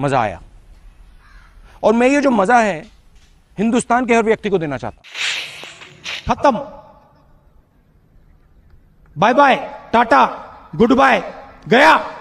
मज़ा आया और मैं ये जो मज़ा है हिंदुस्तान के हर व्यक्ति को देना चाहता खत्म bye bye tata goodbye गया